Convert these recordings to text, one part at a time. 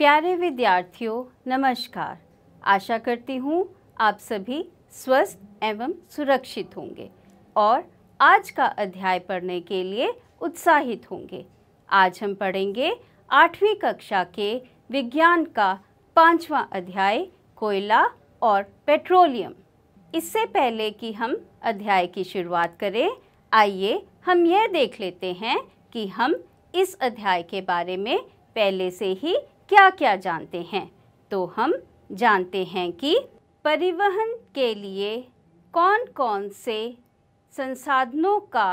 प्यारे विद्यार्थियों नमस्कार आशा करती हूँ आप सभी स्वस्थ एवं सुरक्षित होंगे और आज का अध्याय पढ़ने के लिए उत्साहित होंगे आज हम पढ़ेंगे आठवीं कक्षा के विज्ञान का पांचवा अध्याय कोयला और पेट्रोलियम इससे पहले कि हम अध्याय की शुरुआत करें आइए हम यह देख लेते हैं कि हम इस अध्याय के बारे में पहले से ही क्या क्या जानते हैं तो हम जानते हैं कि परिवहन के लिए कौन कौन से संसाधनों का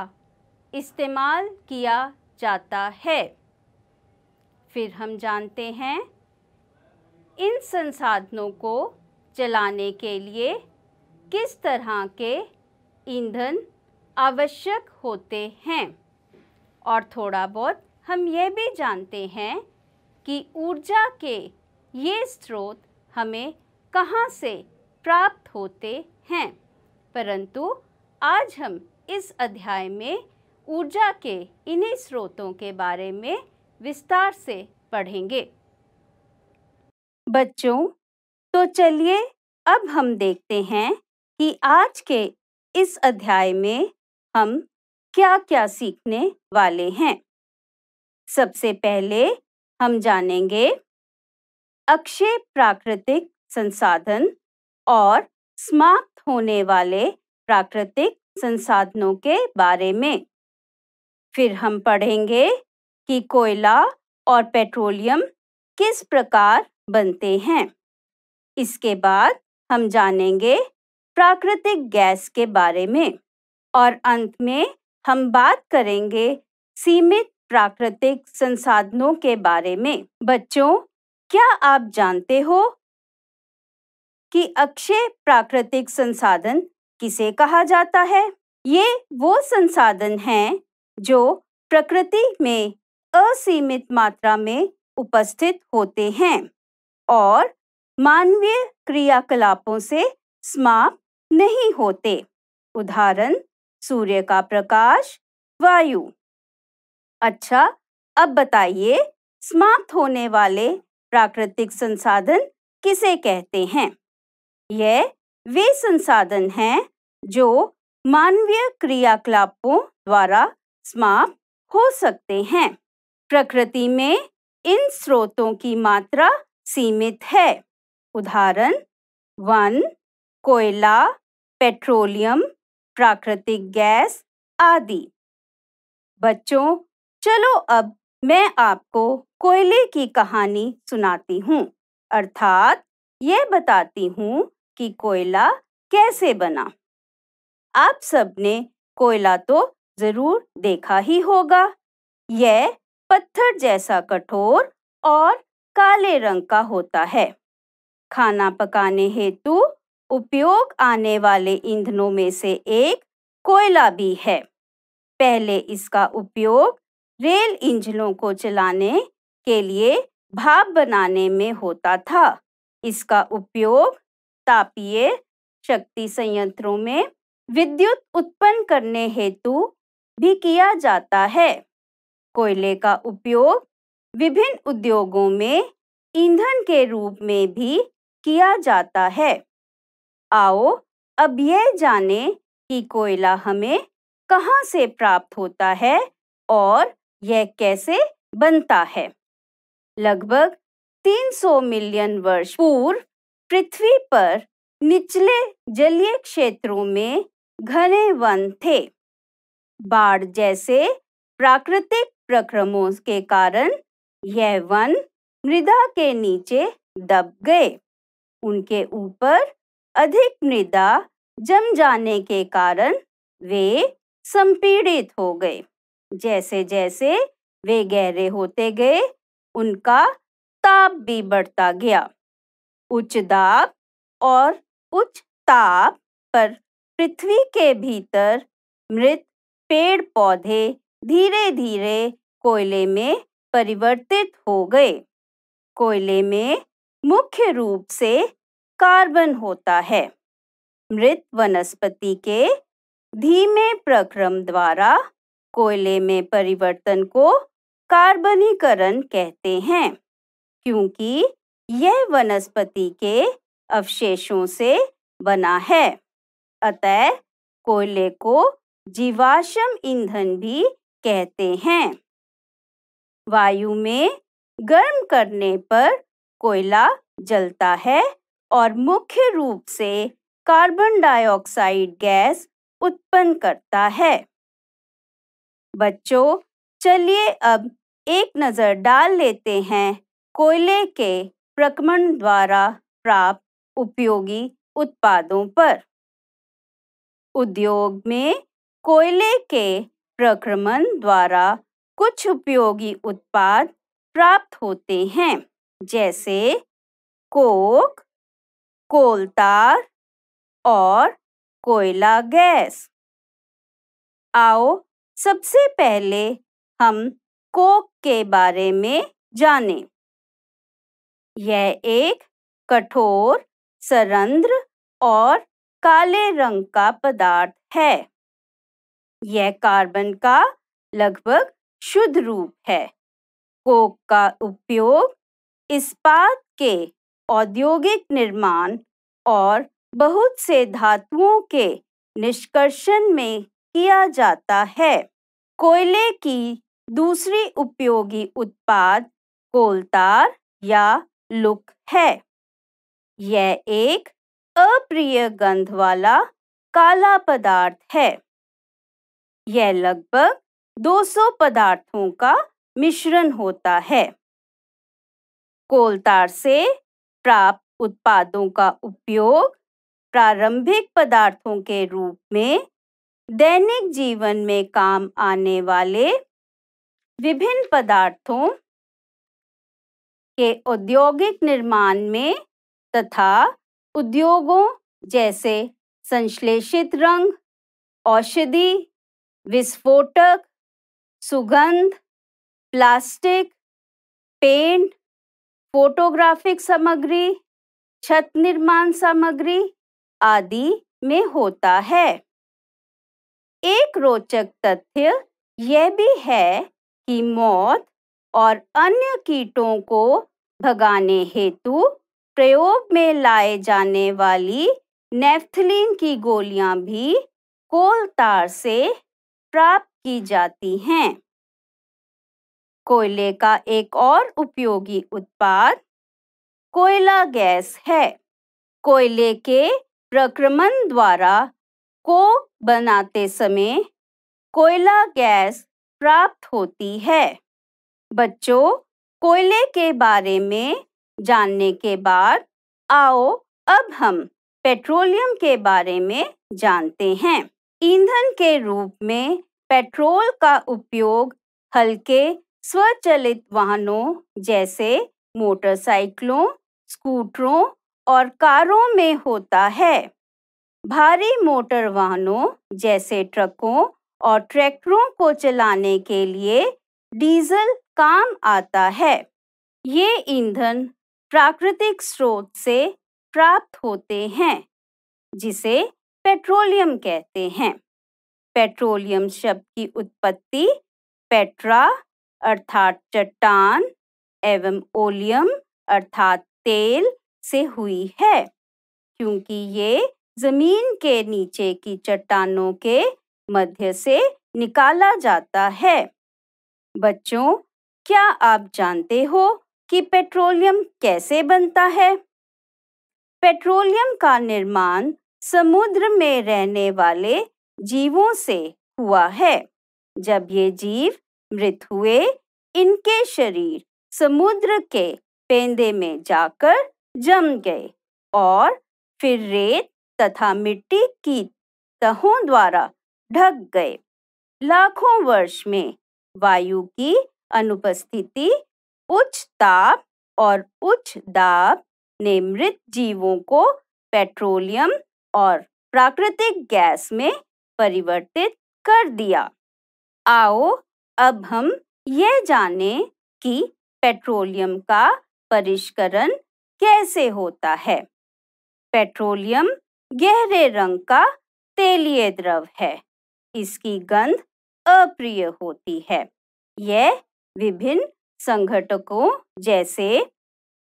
इस्तेमाल किया जाता है फिर हम जानते हैं इन संसाधनों को चलाने के लिए किस तरह के ईंधन आवश्यक होते हैं और थोड़ा बहुत हम यह भी जानते हैं कि ऊर्जा के ये स्रोत हमें कहाँ से प्राप्त होते हैं परंतु आज हम इस अध्याय में ऊर्जा के इन्हीं स्रोतों के बारे में विस्तार से पढ़ेंगे बच्चों तो चलिए अब हम देखते हैं कि आज के इस अध्याय में हम क्या क्या सीखने वाले हैं सबसे पहले हम जानेंगे अक्षय प्राकृतिक संसाधन और समाप्त होने वाले प्राकृतिक संसाधनों के बारे में फिर हम पढ़ेंगे कि कोयला और पेट्रोलियम किस प्रकार बनते हैं इसके बाद हम जानेंगे प्राकृतिक गैस के बारे में और अंत में हम बात करेंगे सीमित प्राकृतिक संसाधनों के बारे में बच्चों क्या आप जानते हो कि अक्षय प्राकृतिक संसाधन किसे कहा जाता है ये वो संसाधन हैं जो प्रकृति में असीमित मात्रा में उपस्थित होते हैं और मानवीय क्रियाकलापों से समाप्त नहीं होते उदाहरण सूर्य का प्रकाश वायु अच्छा अब बताइए समाप्त होने वाले प्राकृतिक संसाधन किसे कहते हैं यह वे संसाधन हैं जो मानवीय क्रियाकलापों द्वारा समाप्त हो सकते हैं प्रकृति में इन स्रोतों की मात्रा सीमित है उदाहरण वन कोयला पेट्रोलियम प्राकृतिक गैस आदि बच्चों चलो अब मैं आपको कोयले की कहानी सुनाती हूँ अर्थात ये बताती हूँ कि कोयला कैसे बना आप सबने कोयला तो जरूर देखा ही होगा यह पत्थर जैसा कठोर और काले रंग का होता है खाना पकाने हेतु उपयोग आने वाले ईंधनों में से एक कोयला भी है पहले इसका उपयोग रेल इंजनों को चलाने के लिए भाप बनाने में होता था इसका उपयोग तापीय शक्ति संयंत्रों में विद्युत उत्पन्न करने हेतु भी किया जाता है कोयले का उपयोग विभिन्न उद्योगों में ईंधन के रूप में भी किया जाता है आओ अब यह जाने कि कोयला हमें कहां से प्राप्त होता है और यह कैसे बनता है लगभग 300 मिलियन वर्ष पूर्व पृथ्वी पर निचले जलीय क्षेत्रों में घने वन थे बाढ़ जैसे प्राकृतिक प्रक्रमों के कारण यह वन मृदा के नीचे दब गए उनके ऊपर अधिक मृदा जम जाने के कारण वे संपीड़ित हो गए जैसे जैसे वे गहरे होते गए उनका ताप भी बढ़ता गया उच्च दाब और उच्च ताप पर पृथ्वी के भीतर मृत पेड़ पौधे धीरे धीरे कोयले में परिवर्तित हो गए कोयले में मुख्य रूप से कार्बन होता है मृत वनस्पति के धीमे प्रक्रम द्वारा कोयले में परिवर्तन को कार्बनीकरण कहते हैं क्योंकि यह वनस्पति के अवशेषों से बना है अतः कोयले को जीवाश्म ईंधन भी कहते हैं वायु में गर्म करने पर कोयला जलता है और मुख्य रूप से कार्बन डाइऑक्साइड गैस उत्पन्न करता है बच्चों चलिए अब एक नज़र डाल लेते हैं कोयले के प्रक्रमण द्वारा प्राप्त उपयोगी उत्पादों पर उद्योग में कोयले के प्रक्रमण द्वारा कुछ उपयोगी उत्पाद प्राप्त होते हैं जैसे कोक कोलतार और कोयला गैस आओ सबसे पहले हम कोक के बारे में जानें। यह एक कठोर सरंद्र और काले रंग का पदार्थ है यह कार्बन का लगभग शुद्ध रूप है कोक का उपयोग इस्पात के औद्योगिक निर्माण और बहुत से धातुओं के निष्कर्षण में किया जाता है कोयले की दूसरी उपयोगी उत्पाद कोलतार या लुक है यह एक अप्रिय गंध वाला काला पदार्थ है यह लगभग 200 पदार्थों का मिश्रण होता है कोलतार से प्राप्त उत्पादों का उपयोग प्रारंभिक पदार्थों के रूप में दैनिक जीवन में काम आने वाले विभिन्न पदार्थों के औद्योगिक निर्माण में तथा उद्योगों जैसे संश्लेषित रंग औषधि विस्फोटक सुगंध प्लास्टिक पेंट फोटोग्राफिक सामग्री छत निर्माण सामग्री आदि में होता है एक रोचक तथ्य यह भी है कि मौत और अन्य कीटों को भगाने हेतु प्रयोग में लाए जाने वाली नेफ्थलीन की गोलियां भी कोल तार से प्राप्त की जाती हैं कोयले का एक और उपयोगी उत्पाद कोयला गैस है कोयले के प्रक्रमण द्वारा को बनाते समय कोयला गैस प्राप्त होती है बच्चों कोयले के बारे में जानने के बाद आओ अब हम पेट्रोलियम के बारे में जानते हैं ईंधन के रूप में पेट्रोल का उपयोग हल्के स्वचलित वाहनों जैसे मोटरसाइकिलों स्कूटरों और कारों में होता है भारी मोटर वाहनों जैसे ट्रकों और ट्रैक्टरों को चलाने के लिए डीजल काम आता है ये ईंधन प्राकृतिक स्रोत से प्राप्त होते हैं जिसे पेट्रोलियम कहते हैं पेट्रोलियम शब्द की उत्पत्ति पेट्रा अर्थात चट्टान एवं ओलियम अर्थात तेल से हुई है क्योंकि ये जमीन के नीचे की चट्टानों के मध्य से निकाला जाता है बच्चों क्या आप जानते हो कि पेट्रोलियम कैसे बनता है पेट्रोलियम का निर्माण समुद्र में रहने वाले जीवों से हुआ है जब ये जीव मृत हुए इनके शरीर समुद्र के पेंदे में जाकर जम गए और फिर रेत तथा मिट्टी की तहों द्वारा ढक गए लाखों वर्ष में वायु की अनुपस्थिति उच्च ताप और उच्च दाब ने मृत जीवों को पेट्रोलियम और प्राकृतिक गैस में परिवर्तित कर दिया आओ अब हम यह जाने कि पेट्रोलियम का परिष्करण कैसे होता है पेट्रोलियम गहरे रंग का तेलीय द्रव है इसकी गंध अप्रिय होती है यह विभिन्न संघटकों जैसे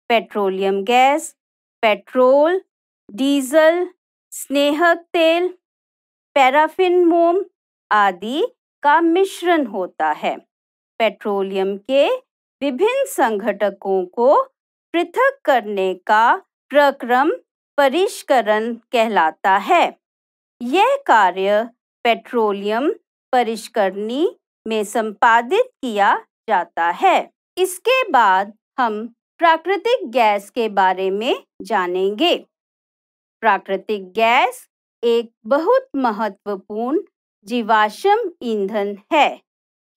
पेट्रोलियम गैस पेट्रोल डीजल स्नेहक तेल पैराफिन मोम आदि का मिश्रण होता है पेट्रोलियम के विभिन्न संघटकों को पृथक करने का प्रक्रम परिष्करण कहलाता है यह कार्य पेट्रोलियम परिष्करणी में संपादित किया जाता है इसके बाद हम प्राकृतिक गैस के बारे में जानेंगे प्राकृतिक गैस एक बहुत महत्वपूर्ण जीवाश्म ईंधन है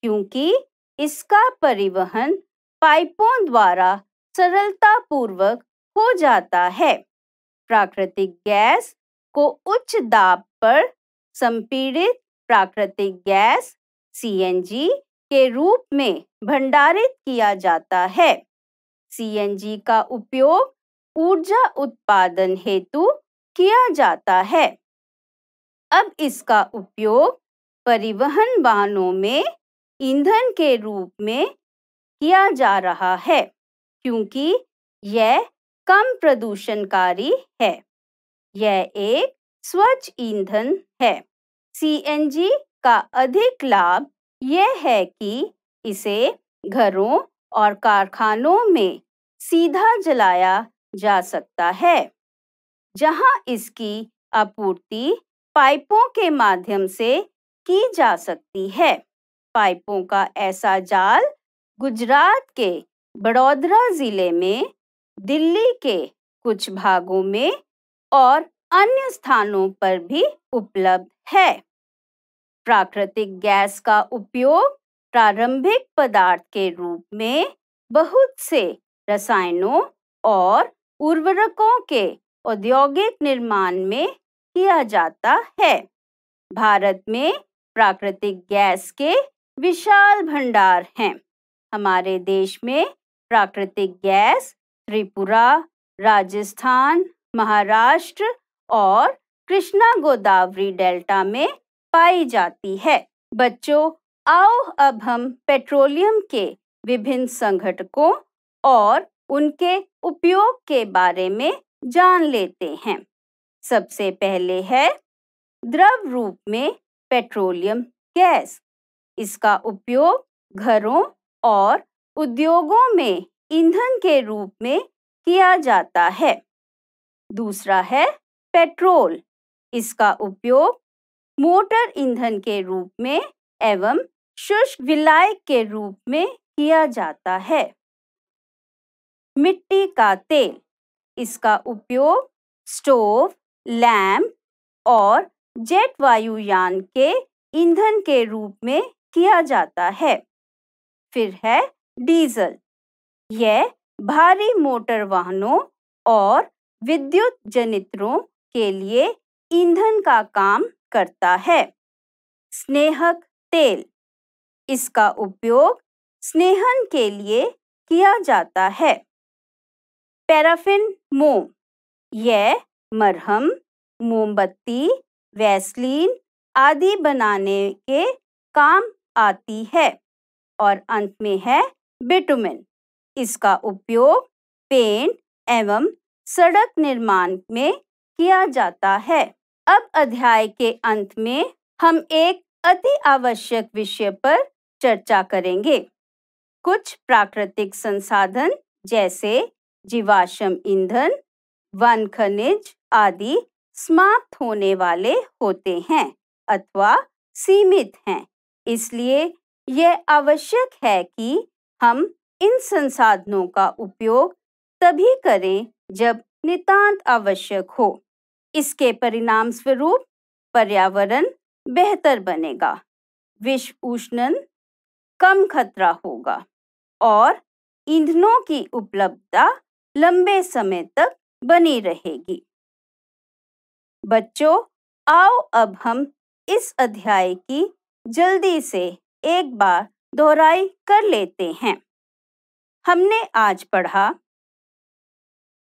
क्योंकि इसका परिवहन पाइपों द्वारा सरलतापूर्वक हो जाता है प्राकृतिक गैस को उच्च दाब पर संपीड़ित प्राकृतिक गैस सी के रूप में भंडारित किया जाता है सी का उपयोग ऊर्जा उत्पादन हेतु किया जाता है अब इसका उपयोग परिवहन वाहनों में ईंधन के रूप में किया जा रहा है क्योंकि यह कम प्रदूषणकारी है यह एक स्वच्छ ईंधन है सीएनजी का अधिक लाभ यह है कि इसे घरों और कारखानों में सीधा जलाया जा सकता है जहां इसकी आपूर्ति पाइपों के माध्यम से की जा सकती है पाइपों का ऐसा जाल गुजरात के बड़ोदरा जिले में दिल्ली के कुछ भागों में और अन्य स्थानों पर भी उपलब्ध है प्राकृतिक गैस का उपयोग प्रारंभिक पदार्थ के रूप में बहुत से रसायनों और उर्वरकों के औद्योगिक निर्माण में किया जाता है भारत में प्राकृतिक गैस के विशाल भंडार हैं हमारे देश में प्राकृतिक गैस त्रिपुरा राजस्थान महाराष्ट्र और कृष्णा गोदावरी डेल्टा में पाई जाती है बच्चों आओ अब हम पेट्रोलियम के विभिन्न संघटकों और उनके उपयोग के बारे में जान लेते हैं सबसे पहले है द्रव रूप में पेट्रोलियम गैस इसका उपयोग घरों और उद्योगों में ईंधन के रूप में किया जाता है दूसरा है पेट्रोल इसका उपयोग मोटर ईंधन के रूप में एवं शुष्क विलायक के रूप में किया जाता है मिट्टी का तेल इसका उपयोग स्टोव लैम्प और जेट वायुयान के ईंधन के रूप में किया जाता है फिर है डीजल यह भारी मोटर वाहनों और विद्युत जनित्रों के लिए ईंधन का काम करता है स्नेहक तेल इसका उपयोग स्नेहन के लिए किया जाता है पैराफिन मोम यह मरहम मोमबत्ती वैसलीन आदि बनाने के काम आती है और अंत में है बिटुमिन इसका उपयोग पेंट एवं सड़क निर्माण में किया जाता है अब अध्याय के अंत में हम एक अति आवश्यक विषय पर चर्चा करेंगे कुछ प्राकृतिक संसाधन जैसे जीवाश्म ईंधन वन खनिज आदि समाप्त होने वाले होते हैं अथवा सीमित हैं इसलिए यह आवश्यक है कि हम इन संसाधनों का उपयोग तभी करें जब नितांत आवश्यक हो इसके परिणाम स्वरूप पर्यावरण बेहतर बनेगा विश्व उष्णन कम खतरा होगा और ईंधनों की उपलब्धता लंबे समय तक बनी रहेगी बच्चों आओ अब हम इस अध्याय की जल्दी से एक बार दोहराई कर लेते हैं हमने आज पढ़ा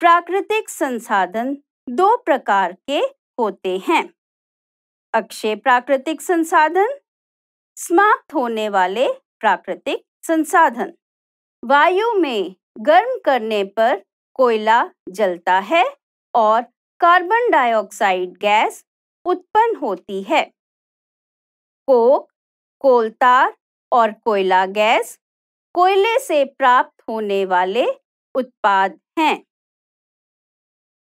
प्राकृतिक संसाधन दो प्रकार के होते हैं अक्षय प्राकृतिक संसाधन समाप्त होने वाले प्राकृतिक संसाधन वायु में गर्म करने पर कोयला जलता है और कार्बन डाइऑक्साइड गैस उत्पन्न होती है कोक कोलतार और कोयला गैस कोयले से प्राप्त होने वाले उत्पाद हैं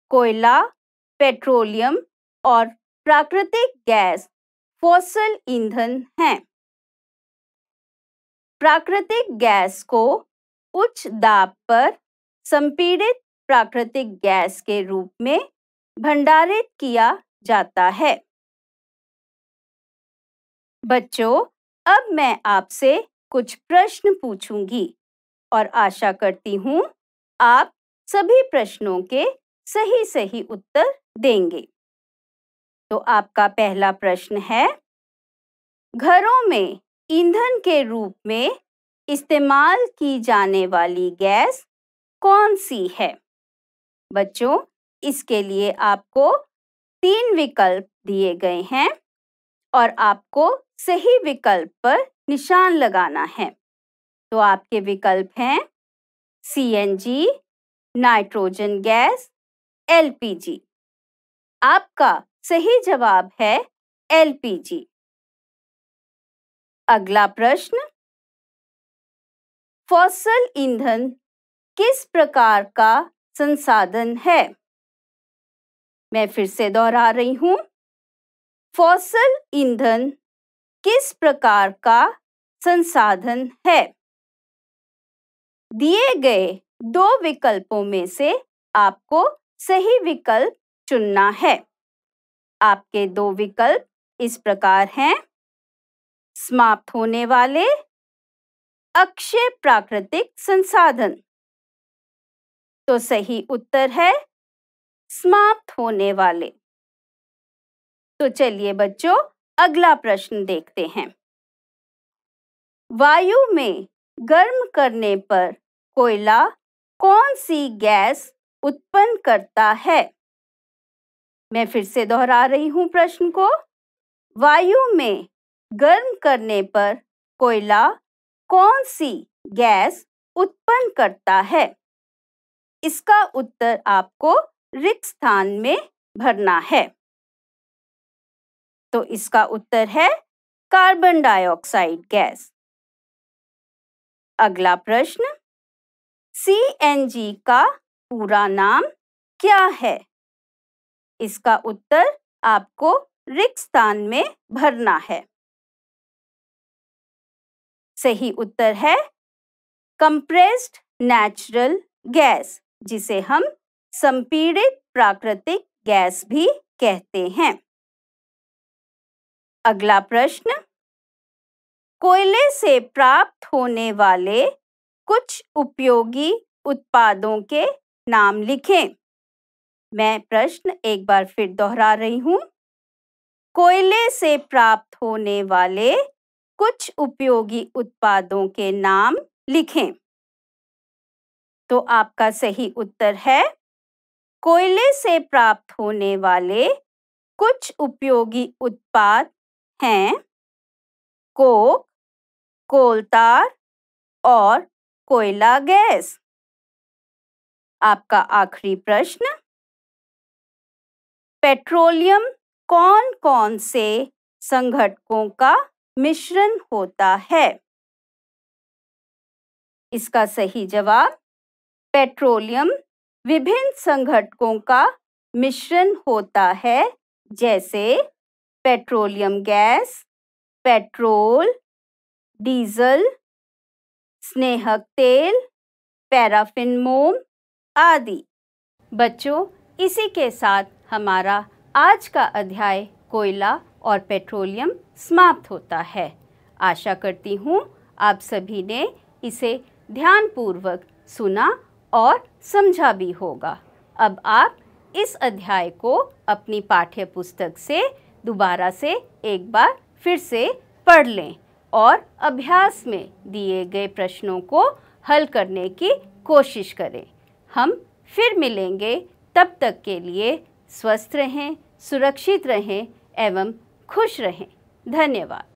कोयला पेट्रोलियम और प्राकृतिक गैस फॉसिल ईंधन हैं प्राकृतिक गैस को उच्च दाब पर संपीड़ित प्राकृतिक गैस के रूप में भंडारित किया जाता है बच्चों अब मैं आपसे कुछ प्रश्न पूछूंगी और आशा करती हूँ आप सभी प्रश्नों के सही सही उत्तर देंगे तो आपका पहला प्रश्न है घरों में ईंधन के रूप में इस्तेमाल की जाने वाली गैस कौन सी है बच्चों इसके लिए आपको तीन विकल्प दिए गए हैं और आपको सही विकल्प पर निशान लगाना है तो आपके विकल्प हैं जी नाइट्रोजन गैस एलपीजी। आपका सही जवाब है एलपीजी। अगला प्रश्न फॉसल ईंधन किस प्रकार का संसाधन है मैं फिर से दोहरा रही हूं फॉसल ईंधन किस प्रकार का संसाधन है दिए गए दो विकल्पों में से आपको सही विकल्प चुनना है आपके दो विकल्प इस प्रकार हैं समाप्त होने वाले अक्षय प्राकृतिक संसाधन तो सही उत्तर है समाप्त होने वाले तो चलिए बच्चों अगला प्रश्न देखते हैं वायु में गर्म करने पर कोयला कौन सी गैस उत्पन्न करता है मैं फिर से दोहरा रही हूँ प्रश्न को वायु में गर्म करने पर कोयला कौन सी गैस उत्पन्न करता है इसका उत्तर आपको रिक्त स्थान में भरना है तो इसका उत्तर है कार्बन डाइऑक्साइड गैस अगला प्रश्न सी का पूरा नाम क्या है इसका उत्तर आपको रिक्त में भरना है सही उत्तर है कंप्रेस्ड नेचुरल गैस जिसे हम संपीड़ित प्राकृतिक गैस भी कहते हैं अगला प्रश्न कोयले से प्राप्त होने वाले कुछ उपयोगी उत्पादों के नाम लिखें मैं प्रश्न एक बार फिर दोहरा रही हूँ कोयले से प्राप्त होने वाले कुछ उपयोगी उत्पादों के नाम लिखें तो आपका सही उत्तर है कोयले से प्राप्त होने वाले कुछ उपयोगी उत्पाद हैं कोक कोलतार और कोयला गैस आपका आखिरी प्रश्न पेट्रोलियम कौन कौन से संघटकों का मिश्रण होता है इसका सही जवाब पेट्रोलियम विभिन्न संघटकों का मिश्रण होता है जैसे पेट्रोलियम गैस पेट्रोल डीजल स्नेहक तेल पैराफिन मोम आदि बच्चों इसी के साथ हमारा आज का अध्याय कोयला और पेट्रोलियम समाप्त होता है आशा करती हूँ आप सभी ने इसे ध्यानपूर्वक सुना और समझा भी होगा अब आप इस अध्याय को अपनी पाठ्य पुस्तक से दोबारा से एक बार फिर से पढ़ लें और अभ्यास में दिए गए प्रश्नों को हल करने की कोशिश करें हम फिर मिलेंगे तब तक के लिए स्वस्थ रहें सुरक्षित रहें एवं खुश रहें धन्यवाद